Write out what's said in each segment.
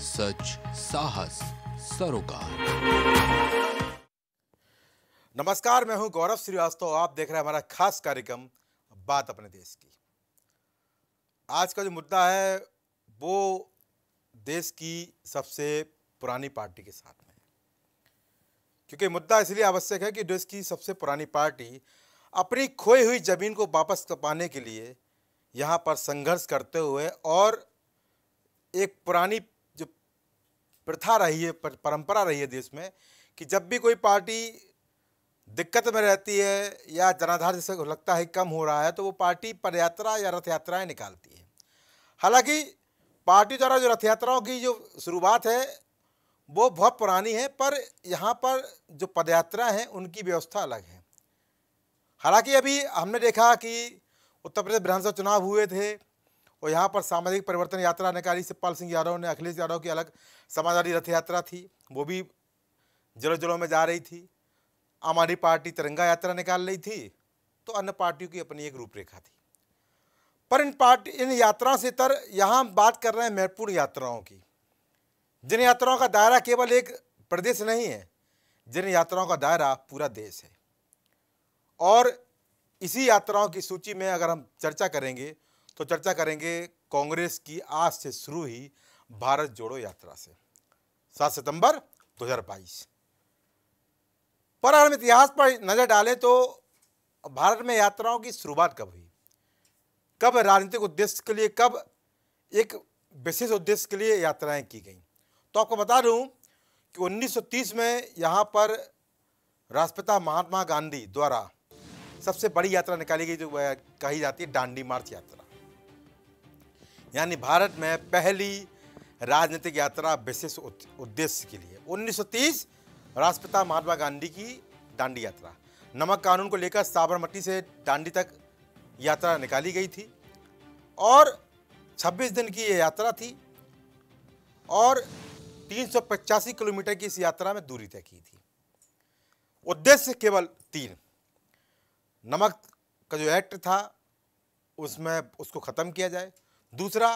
सच साहस सरोकार नमस्कार मैं हूं गौरव श्रीवास्तव आप देख रहे हैं हमारा खास कार्यक्रम बात अपने देश की आज का जो मुद्दा है वो देश की सबसे पुरानी पार्टी के साथ में क्योंकि मुद्दा इसलिए आवश्यक है कि देश की सबसे पुरानी पार्टी अपनी खोई हुई जमीन को वापस पाने के लिए यहाँ पर संघर्ष करते हुए और एक पुरानी प्रथा रही है परंपरा रही है देश में कि जब भी कोई पार्टी दिक्कत में रहती है या जनाधार जैसे लगता है कम हो रहा है तो वो पार्टी पदयात्रा या रथ यात्राएँ निकालती है हालांकि पार्टी द्वारा जो रथ यात्राओं की जो शुरुआत है वो बहुत पुरानी है पर यहाँ पर जो पदयात्रा हैं उनकी व्यवस्था अलग है हालांकि अभी हमने देखा कि उत्तर प्रदेश विधानसभा चुनाव हुए थे और यहाँ पर सामाजिक परिवर्तन यात्रा निकाली शिवपाल सिंह यादव ने अखिलेश यादव की अलग समाजवादी रथ यात्रा थी वो भी जलों जलों में जा रही थी आम आदमी पार्टी तिरंगा यात्रा निकाल रही थी तो अन्य पार्टियों की अपनी एक रूपरेखा थी पर इन पार्टी इन यात्राओं से तर यहाँ हम बात कर रहे हैं महत्वपूर्ण यात्राओं की जिन यात्राओं का दायरा केवल एक प्रदेश नहीं है जिन यात्राओं का दायरा पूरा देश है और इसी यात्राओं की सूची में अगर हम चर्चा करेंगे तो चर्चा करेंगे कांग्रेस की आज से शुरू ही भारत जोड़ो यात्रा से सात सितंबर 2022 पर अगर हम इतिहास पर नज़र डालें तो भारत में यात्राओं की शुरुआत कब हुई कब राजनीतिक उद्देश्य के लिए कब एक विशेष उद्देश्य के लिए यात्राएं की गई तो आपको बता दूं कि 1930 में यहाँ पर राष्ट्रपिता महात्मा गांधी द्वारा सबसे बड़ी यात्रा निकाली गई जो कही जाती है डांडी मार्च यात्रा यानी भारत में पहली राजनीतिक यात्रा विशेष उद्देश्य के लिए 1930 राष्ट्रपिता महात्मा गांधी की दांडी यात्रा नमक कानून को लेकर साबरमती से डांडी तक यात्रा निकाली गई थी और 26 दिन की ये यात्रा थी और तीन किलोमीटर की इस यात्रा में दूरी तय की थी उद्देश्य केवल तीन नमक का जो एक्ट था उसमें उसको ख़त्म किया जाए दूसरा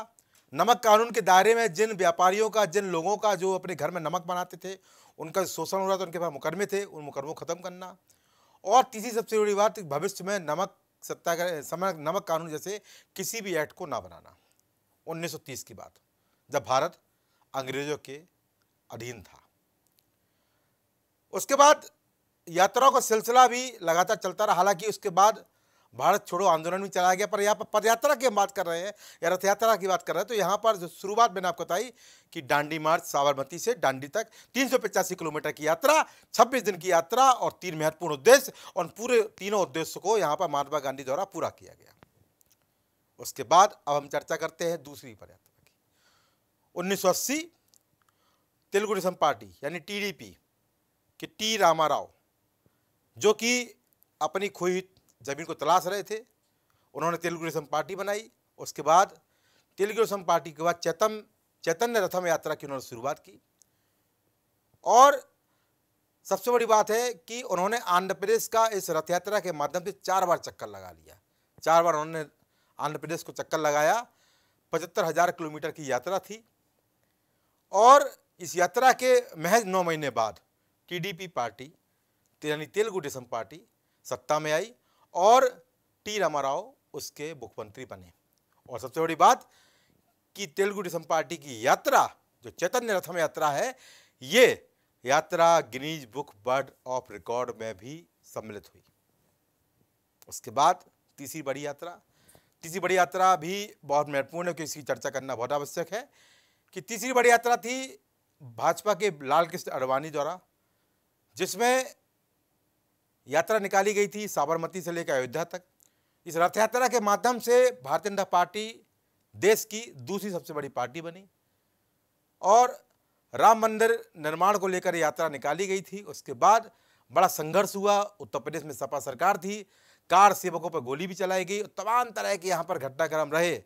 नमक कानून के दायरे में जिन व्यापारियों का जिन लोगों का जो अपने घर में नमक बनाते थे उनका शोषण हो रहा था उनके पास मुकदमे थे उन मुकदमों को ख़त्म करना और तीसरी सबसे बड़ी बात भविष्य में नमक सत्याग्रह समय नमक कानून जैसे किसी भी एक्ट को ना बनाना 1930 की बात जब भारत अंग्रेजों के अधीन था उसके बाद यात्राओं का सिलसिला भी लगातार चलता रहा हालांकि उसके बाद भारत छोड़ो आंदोलन भी चलाया गया पर यहाँ पर पदयात्रा की हम बात कर रहे हैं या रथ यात्रा की बात कर रहे हैं तो यहाँ पर जो शुरुआत मैंने आपको बताई कि डांडी मार्च साबरमती से डांडी तक तीन किलोमीटर की यात्रा छब्बीस दिन की यात्रा और तीन महत्वपूर्ण उद्देश्य और पूरे तीनों उद्देश्य को यहाँ पर महात्मा गांधी द्वारा पूरा किया गया उसके बाद अब हम चर्चा करते हैं दूसरी पदयात्रा की उन्नीस तेलुगु देशम पार्टी यानी टीडीपी के टी रामा राव जो कि अपनी खोई जमीन को तलाश रहे थे उन्होंने तेलुगु देशम पार्टी बनाई उसके बाद तेलुगु देशम पार्टी के बाद चैतम चैतन्य रथम यात्रा की उन्होंने शुरुआत की और सबसे बड़ी बात है कि उन्होंने आंध्र प्रदेश का इस रथ यात्रा के माध्यम से चार बार चक्कर लगा लिया चार बार उन्होंने आंध्र प्रदेश को चक्कर लगाया पचहत्तर हज़ार किलोमीटर की यात्रा थी और इस यात्रा के महज नौ महीने बाद टीडीपी पार्टी यानी तेलुगु देशम पार्टी सत्ता में आई और टी रामाराव उसके मुख्यमंत्री बने और सबसे बड़ी बात कि तेलुगु देशम पार्टी की यात्रा जो चैतन्य रथम यात्रा है ये यात्रा गिनीज बुक बर्ड ऑफ रिकॉर्ड में भी सम्मिलित हुई उसके बाद तीसरी बड़ी यात्रा तीसरी बड़ी यात्रा भी बहुत महत्वपूर्ण है क्योंकि इसकी चर्चा करना बहुत आवश्यक है कि तीसरी बड़ी यात्रा थी भाजपा के लालकृष्ण अडवाणी द्वारा जिसमें यात्रा निकाली गई थी साबरमती से लेकर अयोध्या तक इस रथ यात्रा के माध्यम से भारतीय जनता पार्टी देश की दूसरी सबसे बड़ी पार्टी बनी और राम मंदिर निर्माण को लेकर यात्रा निकाली गई थी उसके बाद बड़ा संघर्ष हुआ उत्तर प्रदेश में सपा सरकार थी कार सेवकों पर गोली भी चलाई गई और तमाम तरह के यहाँ पर घटनाक्रम रहे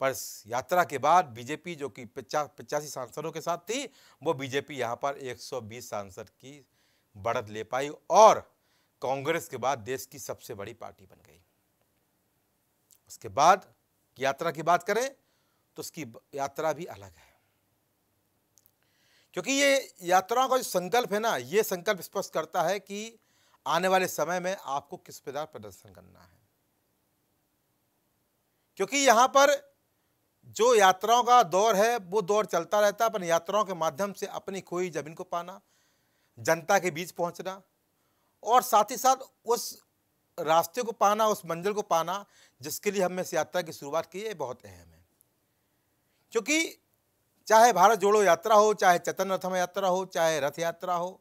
पर यात्रा के बाद बीजेपी जो कि पचास पचासी सांसदों के साथ थी वो बीजेपी यहाँ पर 120 सांसद की बढ़त ले पाई और कांग्रेस के बाद देश की सबसे बड़ी पार्टी बन गई उसके बाद यात्रा की बात करें तो उसकी यात्रा भी अलग है क्योंकि ये यात्राओं का जो संकल्प है ना ये संकल्प स्पष्ट करता है कि आने वाले समय में आपको किस प्रकार प्रदर्शन करना है क्योंकि यहां पर जो यात्राओं का दौर है वो दौर चलता रहता है अपन यात्राओं के माध्यम से अपनी खोई जमीन को पाना जनता के बीच पहुंचना और साथ ही साथ उस रास्ते को पाना उस मंजिल को पाना जिसके लिए हमने इस यात्रा की शुरुआत की है बहुत अहम है क्योंकि चाहे भारत जोड़ो यात्रा हो चाहे चतन रथम यात्रा हो चाहे रथ यात्रा हो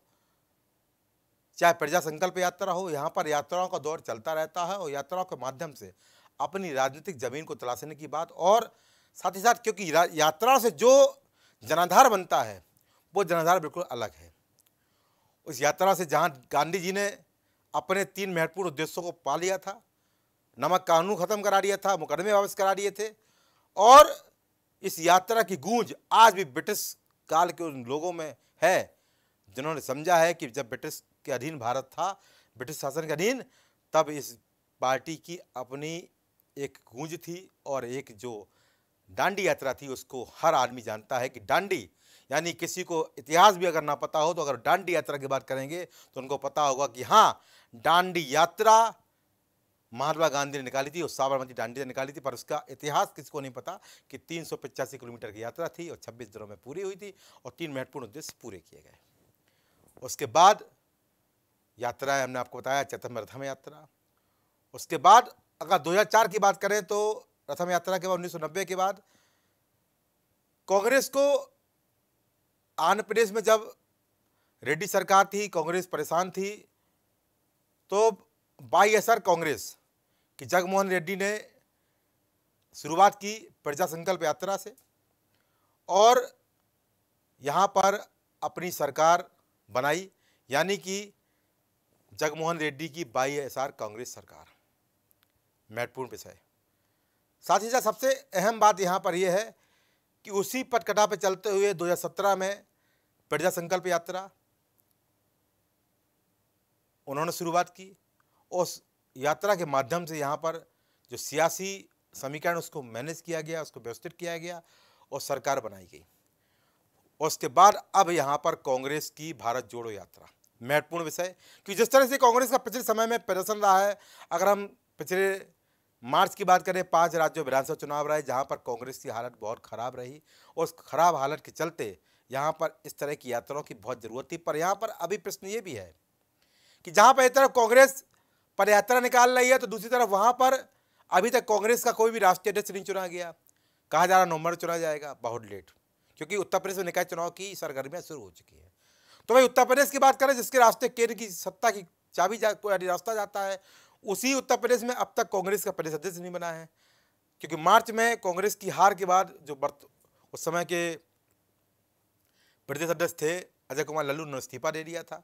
चाहे प्रजा संकल्प यात्रा हो यहाँ पर यात्राओं का दौर चलता रहता है और यात्राओं के माध्यम से अपनी राजनीतिक जमीन को तलाशने की बात और साथ ही साथ क्योंकि यात्रा से जो जनाधार बनता है वो जनाधार बिल्कुल अलग है उस यात्रा से जहाँ गांधी जी ने अपने तीन महत्वपूर्ण उद्देश्यों को पा लिया था नमक कानून ख़त्म करा दिया था मुकदमे वापस करा दिए थे और इस यात्रा की गूंज आज भी ब्रिटिश काल के उन लोगों में है जिन्होंने समझा है कि जब ब्रिटिश के अधीन भारत था ब्रिटिश शासन के अधीन तब इस पार्टी की अपनी एक गूंज थी और एक जो डांडी यात्रा थी उसको हर आदमी जानता है कि डांडी यानी किसी को इतिहास भी अगर ना पता हो तो अगर डांडी यात्रा की बात करेंगे तो उनको पता होगा कि हाँ डांडी यात्रा महात्मा गांधी ने निकाली थी और साबरमती डांडी ने निकाली थी पर उसका इतिहास किसी को नहीं पता कि तीन किलोमीटर की यात्रा थी और छब्बीस दिनों में पूरी हुई थी और तीन महत्वपूर्ण उद्देश्य पूरे किए गए उसके बाद यात्राएं हमने आपको बताया चैतम्बर यात्रा उसके बाद अगर 2004 की बात करें तो प्रथम यात्रा के बाद 1990 के बाद कांग्रेस को आंध्र प्रदेश में जब रेड्डी सरकार थी कांग्रेस परेशान थी तो बाई असर कांग्रेस कि जगमोहन रेड्डी ने शुरुआत की प्रजा संकल्प यात्रा से और यहाँ पर अपनी सरकार बनाई यानी कि जगमोहन रेड्डी की बाई एस कांग्रेस सरकार महत्वपूर्ण विषय है साथ ही साथ सबसे अहम बात यहाँ पर यह है कि उसी पटकटा पर चलते हुए 2017 में प्रजा संकल्प यात्रा उन्होंने शुरुआत की और यात्रा के माध्यम से यहाँ पर जो सियासी समीकरण उसको मैनेज किया गया उसको व्यवस्थित किया गया और सरकार बनाई गई उसके बाद अब यहाँ पर कांग्रेस की भारत जोड़ो यात्रा महत्वपूर्ण विषय क्योंकि जिस तरह से कांग्रेस का पिछले समय में प्रदर्शन रहा है अगर हम पिछले मार्च की बात करें पांच राज्यों विधानसभा चुनाव रहे जहां पर कांग्रेस की हालत बहुत ख़राब रही और उस खराब हालत के चलते यहाँ पर इस तरह की यात्राओं की बहुत ज़रूरत थी पर यहाँ पर अभी प्रश्न ये भी है कि जहाँ पर एक तरफ कांग्रेस पर यात्रा निकाल रही है तो दूसरी तरफ वहाँ पर अभी तक कांग्रेस का कोई भी राष्ट्रीय अध्यक्ष नहीं चुना गया कहा जा रहा नवंबर चुना जाएगा बहुत लेट क्योंकि उत्तर प्रदेश में निकाय चुनाव की सरगर्मियाँ शुरू हो चुकी हैं तो वही उत्तर प्रदेश की बात करें जिसके रास्ते केंद्र की सत्ता की चाबी जा रास्ता जाता है उसी उत्तर प्रदेश में अब तक कांग्रेस का प्रदेश अध्यक्ष नहीं बना है क्योंकि मार्च में कांग्रेस की हार के बाद जो बर्त उस समय के प्रदेश अध्यक्ष थे अजय कुमार लल्लू ने इस्तीफा दे दिया था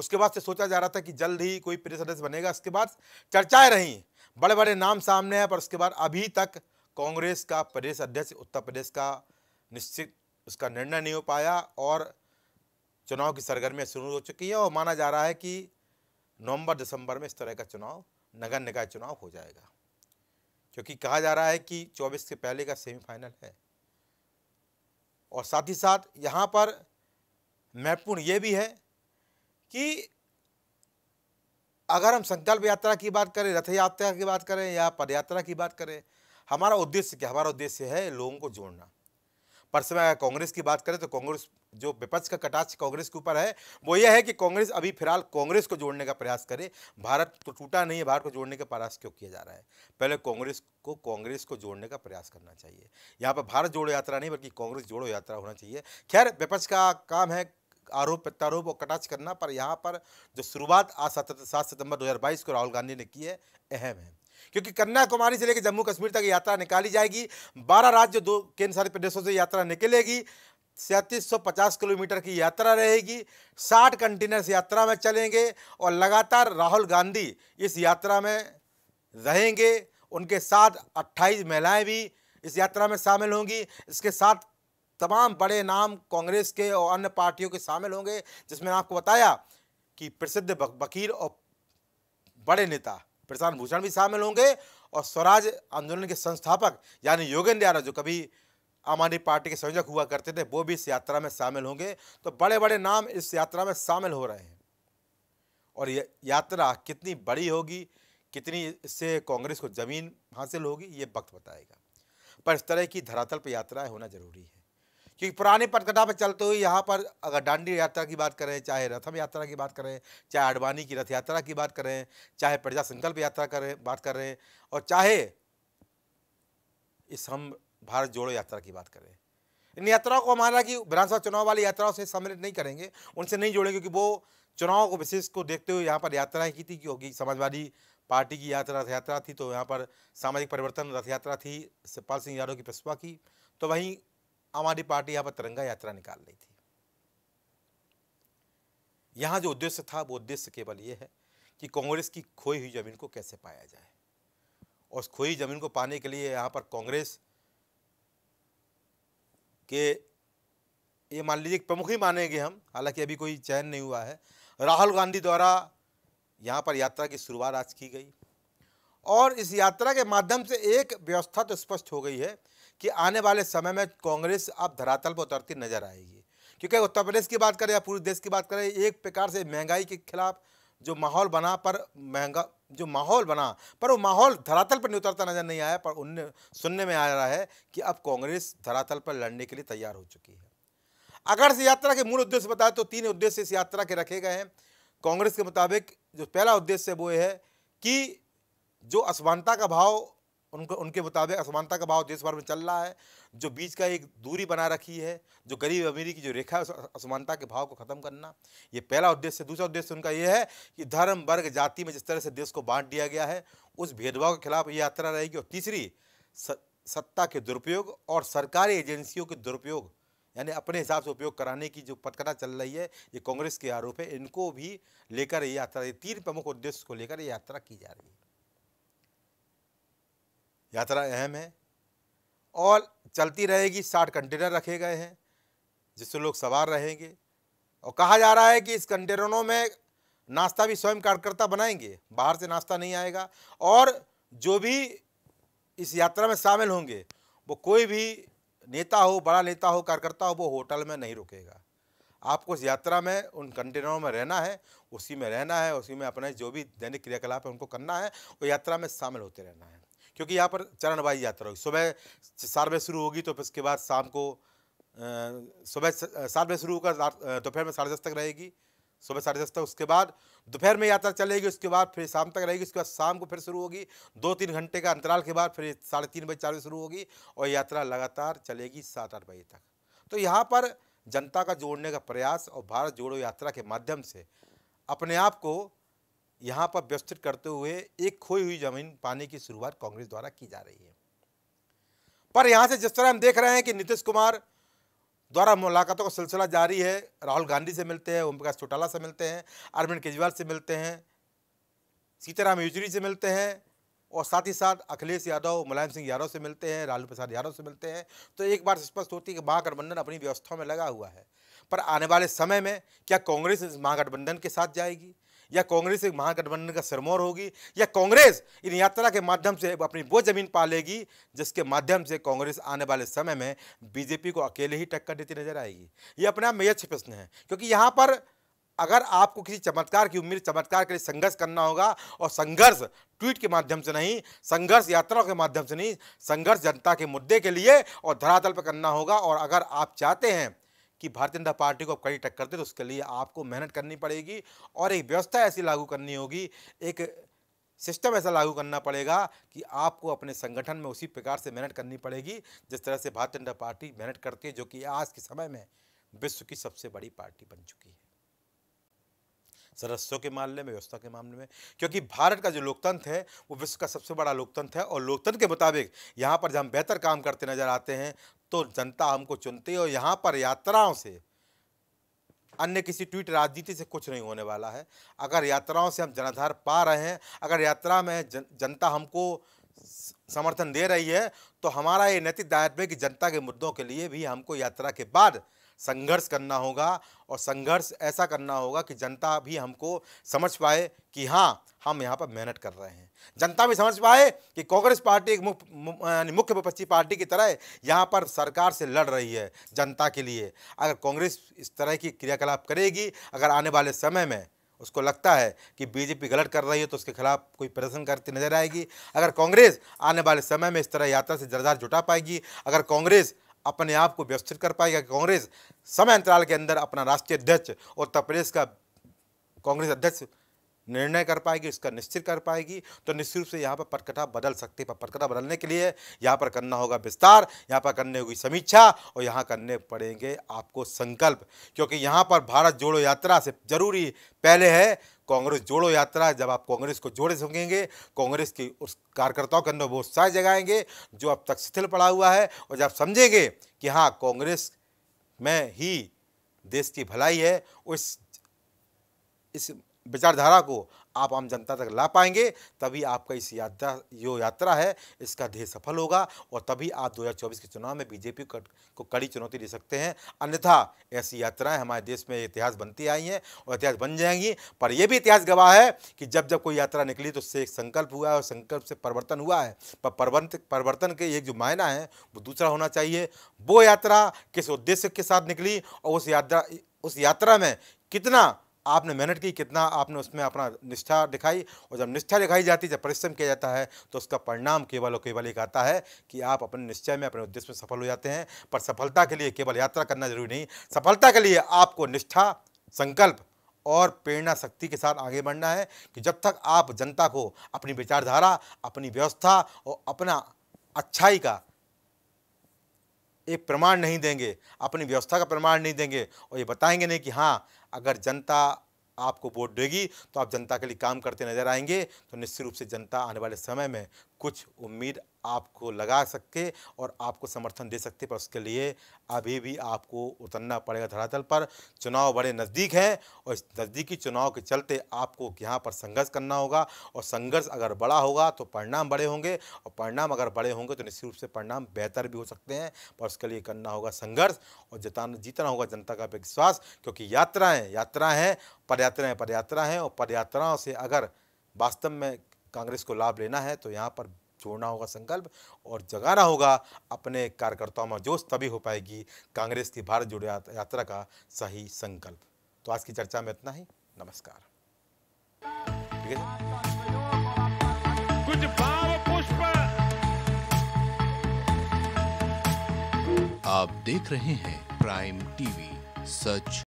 उसके बाद से सोचा जा रहा था कि जल्द ही कोई प्रदेश अध्यक्ष बनेगा उसके बाद चर्चाएं रहीं बड़े बड़े नाम सामने हैं पर उसके बाद अभी तक कांग्रेस का प्रदेश अध्यक्ष उत्तर प्रदेश का निश्चित उसका निर्णय नहीं हो पाया और चुनाव की सरगर्मियाँ शुरू हो चुकी हैं और माना जा रहा है कि नवंबर दिसंबर में इस तरह का चुनाव नगर निकाय चुनाव हो जाएगा क्योंकि कहा जा रहा है कि 24 के पहले का सेमीफाइनल है और साथ ही साथ यहाँ पर महत्वपूर्ण ये भी है कि अगर हम संकल्प यात्रा की बात करें रथ यात्रा की बात करें या पदयात्रा की बात करें हमारा उद्देश्य क्या हमारा उद्देश्य है लोगों को जोड़ना पर समय कांग्रेस की बात करें तो कांग्रेस जो विपक्ष का कटाक्ष कांग्रेस के ऊपर है वो ये है कि कांग्रेस अभी फिलहाल कांग्रेस को जोड़ने का प्रयास करे भारत तो टूटा नहीं है भारत को जोड़ने का प्रयास क्यों किया जा रहा है पहले कांग्रेस को कांग्रेस को जोड़ने का प्रयास करना चाहिए यहाँ पर भारत जोड़ो यात्रा नहीं बल्कि कांग्रेस जोड़ो यात्रा होना चाहिए खैर विपक्ष का काम है आरोप प्रत्यारोप और कटाक्ष करना पर यहाँ पर जो शुरुआत आज सात सितंबर दो को राहुल गांधी ने की है अहम है क्योंकि कन्याकुमारी से लेकर जम्मू कश्मीर तक यात्रा निकाली जाएगी बारह राज्य दो केंद्र शासित प्रदेशों से यात्रा निकलेगी सैंतीस किलोमीटर की यात्रा रहेगी 60 कंटेनर्स यात्रा में चलेंगे और लगातार राहुल गांधी इस यात्रा में रहेंगे उनके साथ 28 महिलाएं भी इस यात्रा में शामिल होंगी इसके साथ तमाम बड़े नाम कांग्रेस के और अन्य पार्टियों के शामिल होंगे जिसमें आपको बताया कि प्रसिद्ध वकील और बड़े नेता प्रशांत भूषण भी शामिल होंगे और स्वराज आंदोलन के संस्थापक यानी योगेंद्र यादव जो कभी आम आदमी पार्टी के संयोजक हुआ करते थे वो भी इस यात्रा में शामिल होंगे तो बड़े बड़े नाम इस यात्रा में शामिल हो रहे हैं और ये यात्रा कितनी बड़ी होगी कितनी इससे कांग्रेस को ज़मीन हासिल होगी ये वक्त बताएगा पर इस तरह की धरातल पर यात्राएं होना ज़रूरी है क्योंकि पुराने पटकथा पर चलते हुए यहाँ पर अगर डांडी यात्रा की बात करें चाहे रथम यात्रा की बात करें चाहे आडवाणी की रथ यात्रा की बात करें चाहे प्रजा संकल्प यात्रा करें बात कर रहे हैं और चाहे इस हम भारत जोड़ो यात्रा की बात करें इन यात्राओं को हमारा कि विधानसभा चुनाव वाली यात्राओं से सम्मिलित नहीं करेंगे उनसे नहीं जोड़ेंगे क्योंकि वो चुनाव को विशेष को देखते हुए यहाँ पर यात्राएं की थी क्योंकि समाजवादी पार्टी की यात्रा रथ यात्रा थी तो यहाँ पर सामाजिक परिवर्तन रथ यात्रा थी शिवपाल सिंह यादव की प्रसपा की तो वहीं हमारी पार्टी यहाँ पर तिरंगा यात्रा निकाल रही थी यहाँ जो उद्देश्य था वो उद्देश्य केवल ये है कि कांग्रेस की खोई हुई ज़मीन को कैसे पाया जाए और उस खोई ज़मीन को पाने के लिए यहाँ पर कांग्रेस के ये मान लीजिए प्रमुख ही मानेंगे हम हालांकि अभी कोई चयन नहीं हुआ है राहुल गांधी द्वारा यहाँ पर यात्रा की शुरुआत आज की गई और इस यात्रा के माध्यम से एक व्यवस्था तो स्पष्ट हो गई है कि आने वाले समय में कांग्रेस अब धरातल पर उतरती नजर आएगी क्योंकि उत्तर प्रदेश की बात करें या पूरे देश की बात करें एक प्रकार से महंगाई के खिलाफ जो माहौल बना पर महंगा जो माहौल बना पर वो माहौल धरातल पर नहीं उतरता नजर नहीं आया पर उन सुनने में आ रहा है कि अब कांग्रेस धरातल पर लड़ने के लिए तैयार हो चुकी है अगर इस यात्रा के मूल उद्देश्य बताए तो तीन उद्देश्य इस यात्रा के रखे गए हैं कांग्रेस के मुताबिक जो पहला उद्देश्य वो है कि जो असमानता का भाव उनको उनके मुताबिक असमानता का भाव देश भर में चल रहा है जो बीच का एक दूरी बना रखी है जो गरीब अमीरी की जो रेखा है असमानता के भाव को ख़त्म करना ये पहला उद्देश्य दूसरा उद्देश्य उनका यह है कि धर्म वर्ग जाति में जिस तरह से देश को बांट दिया गया है उस भेदभाव के खिलाफ ये यात्रा रहेगी और तीसरी सत्ता के दुरुपयोग और सरकारी एजेंसियों के दुरुपयोग यानी अपने हिसाब से उपयोग कराने की जो पटकथा चल रही है ये कांग्रेस के आरोप है इनको भी लेकर ये यात्रा तीन प्रमुख उद्देश्य को लेकर ये यात्रा की जा रही है यात्रा अहम है और चलती रहेगी साठ कंटेनर रखे गए हैं जिससे लोग सवार रहेंगे और कहा जा रहा है कि इस कंटेनरों में नाश्ता भी स्वयं कार्यकर्ता बनाएंगे बाहर से नाश्ता नहीं आएगा और जो भी इस यात्रा में शामिल होंगे वो कोई भी नेता हो बड़ा नेता हो कार्यकर्ता हो वो होटल में नहीं रुकेगा आपको इस यात्रा में उन कंटेनरों में रहना है उसी में रहना है उसी में अपने जो भी दैनिक क्रियाकलाप है उनको करना है वो यात्रा में शामिल होते रहना है क्योंकि यहाँ पर चरणवाई यात्रा होगी सुबह चार बजे शुरू होगी तो फिर उसके बाद शाम को सुबह सात बजे शुरू होकर दोपहर में साढ़े दस तक रहेगी सुबह साढ़े दस तक उसके बाद दोपहर में यात्रा चलेगी उसके बाद फिर शाम तक रहेगी उसके बाद शाम को फिर शुरू होगी दो तीन घंटे का अंतराल के बाद फिर साढ़े तीन बजे चार बजे शुरू होगी और यात्रा लगातार चलेगी सात आठ बजे तक तो यहाँ पर जनता का जोड़ने का प्रयास और भारत जोड़ो यात्रा के माध्यम से अपने आप को यहाँ पर व्यवस्थित करते हुए एक खोई हुई जमीन पाने की शुरुआत कांग्रेस द्वारा की जा रही है पर यहाँ से जिस तरह हम देख रहे हैं कि नीतीश कुमार द्वारा मुलाकातों का सिलसिला जारी है राहुल गांधी से मिलते हैं ओम प्रकाश चौटाला से मिलते हैं अरविंद केजरीवाल से मिलते हैं सीताराम येचुरी से मिलते हैं और साथ ही साथ अखिलेश यादव मुलायम सिंह यादव से मिलते हैं लालू प्रसाद यादव से मिलते हैं तो एक बार स्पष्ट होती है कि महागठबंधन अपनी व्यवस्थाओं में लगा हुआ है पर आने वाले समय में क्या कांग्रेस इस महागठबंधन के साथ जाएगी या कांग्रेस एक महागठबंधन का सिरमौर होगी या कांग्रेस इन यात्रा के माध्यम से अपनी वो जमीन पालेगी जिसके माध्यम से कांग्रेस आने वाले समय में बीजेपी को अकेले ही टक्कर देती नजर आएगी ये अपने आप में अच्छे प्रश्न है क्योंकि यहाँ पर अगर आपको किसी चमत्कार की उम्मीद चमत्कार के लिए संघर्ष करना होगा और संघर्ष ट्वीट के माध्यम से नहीं संघर्ष यात्राओं के माध्यम से नहीं संघर्ष जनता के मुद्दे के लिए और धरातल पर करना होगा और अगर आप चाहते हैं कि भारतीय जनता पार्टी को आप कड़ी टक्कर दे तो उसके लिए आपको मेहनत करनी पड़ेगी और एक व्यवस्था ऐसी लागू करनी होगी एक सिस्टम ऐसा लागू करना पड़ेगा कि आपको अपने संगठन में उसी प्रकार से मेहनत करनी पड़ेगी जिस तरह से भारतीय जनता पार्टी मेहनत करती है जो कि आज के समय में विश्व की सबसे बड़ी पार्टी बन चुकी है सदस्यों के मामले में व्यवस्था के मामले में क्योंकि भारत का जो लोकतंत्र है वो विश्व का सबसे बड़ा लोकतंत्र है और लोकतंत्र के मुताबिक यहाँ पर जब हम बेहतर काम करते नजर आते हैं तो जनता हमको चुनती है और यहाँ पर यात्राओं से अन्य किसी ट्वीट राजनीति से कुछ नहीं होने वाला है अगर यात्राओं से हम जनाधार पा रहे हैं अगर यात्रा में जनता हमको समर्थन दे रही है तो हमारा ये नैतिक दायित्व है कि जनता के मुद्दों के लिए भी हमको यात्रा के बाद संघर्ष करना होगा और संघर्ष ऐसा करना होगा कि जनता भी हमको समझ पाए कि हाँ हम यहाँ पर मेहनत कर रहे हैं जनता भी समझ पाए कि कांग्रेस पार्टी एक मुख्य विपक्षी पार्टी की तरह यहाँ पर सरकार से लड़ रही है जनता के लिए अगर कांग्रेस इस तरह की क्रियाकलाप करेगी अगर आने वाले समय में उसको लगता है कि बीजेपी गलत कर रही है तो उसके खिलाफ कोई प्रदर्शन करती नजर आएगी अगर कांग्रेस आने वाले समय में इस तरह यात्रा से जरदार जुटा पाएगी अगर कांग्रेस अपने आप को व्यवस्थित कर पाएगा कांग्रेस समय अंतराल के अंदर अपना राष्ट्रीय अध्यक्ष और उत्तर प्रदेश का कांग्रेस अध्यक्ष निर्णय कर पाएगी उसका निश्चित कर पाएगी तो निश्चित रूप से यहाँ पर पटकथा बदल सकती है पटकथा बदलने के लिए यहाँ पर करना होगा विस्तार यहाँ पर करने होगी समीक्षा और यहाँ करने पड़ेंगे आपको संकल्प क्योंकि यहाँ पर भारत जोड़ो यात्रा से जरूरी पहले है कांग्रेस जोड़ो यात्रा जब आप कांग्रेस को जोड़े सकेंगे कांग्रेस की उस कार्यकर्ताओं के अंदर वो उत्साह जगाएंगे जो अब तक शिथिल पड़ा हुआ है और जब समझेंगे कि हाँ कांग्रेस में ही देश की भलाई है उस इस विचारधारा को आप आम जनता तक ला पाएंगे तभी आपका इस यात्रा जो यात्रा है इसका ध्येय सफल होगा और तभी आप 2024 के चुनाव में बीजेपी को कड़ी चुनौती दे सकते हैं अन्यथा ऐसी यात्राएं हमारे देश में इतिहास बनती आई हैं और इतिहास बन जाएंगी पर यह भी इतिहास गवाह है कि जब जब कोई यात्रा निकली तो उससे एक संकल्प हुआ है और संकल्प से परिवर्तन हुआ है पर परिवर्तन परिवर्तन के एक जो मायना है वो दूसरा होना चाहिए वो यात्रा किस उद्देश्य के साथ निकली और उस यात्रा उस यात्रा में कितना आपने मेहनत की कितना आपने उसमें अपना निष्ठा दिखाई और जब निष्ठा दिखाई जाती है जब परिश्रम किया जाता है तो उसका परिणाम केवल और केवल एक आता है कि आप अपने निश्चय में अपने उद्देश्य में सफल हो जाते हैं पर सफलता के लिए केवल यात्रा करना जरूरी नहीं सफलता के लिए आपको निष्ठा संकल्प और प्रेरणा शक्ति के साथ आगे बढ़ना है कि जब तक आप जनता को अपनी विचारधारा अपनी व्यवस्था और अपना अच्छाई का एक प्रमाण नहीं देंगे अपनी व्यवस्था का प्रमाण नहीं देंगे और ये बताएंगे नहीं कि हाँ अगर जनता आपको वोट देगी तो आप जनता के लिए काम करते नजर आएंगे तो निश्चित रूप से जनता आने वाले समय में कुछ उम्मीद आपको लगा सकते और आपको समर्थन दे सकते पर उसके लिए अभी भी आपको उतरना पड़ेगा धरातल पर चुनाव बड़े नज़दीक हैं और इस नज़दीकी चुनाव के चलते आपको यहाँ पर संघर्ष करना होगा और संघर्ष अगर बड़ा होगा तो परिणाम बड़े होंगे और परिणाम अगर बड़े होंगे तो निश्चित रूप से परिणाम बेहतर भी हो सकते हैं पर उसके लिए करना होगा संघर्ष और जिताना जीतना होगा जनता का विश्वास क्योंकि यात्राएँ यात्राएँ हैं पदयात्राएँ पदयात्रा हैं और पदयात्राओं से अगर वास्तव में कांग्रेस को लाभ लेना है तो यहाँ पर जोड़ना होगा संकल्प और जगाना होगा अपने कार्यकर्ताओं में जोश तभी हो पाएगी कांग्रेस की भारत जोड़ो यात्रा का सही संकल्प तो आज की चर्चा में इतना ही नमस्कार ठीक है कुछ भाव पुष्प आप देख रहे हैं प्राइम टीवी सच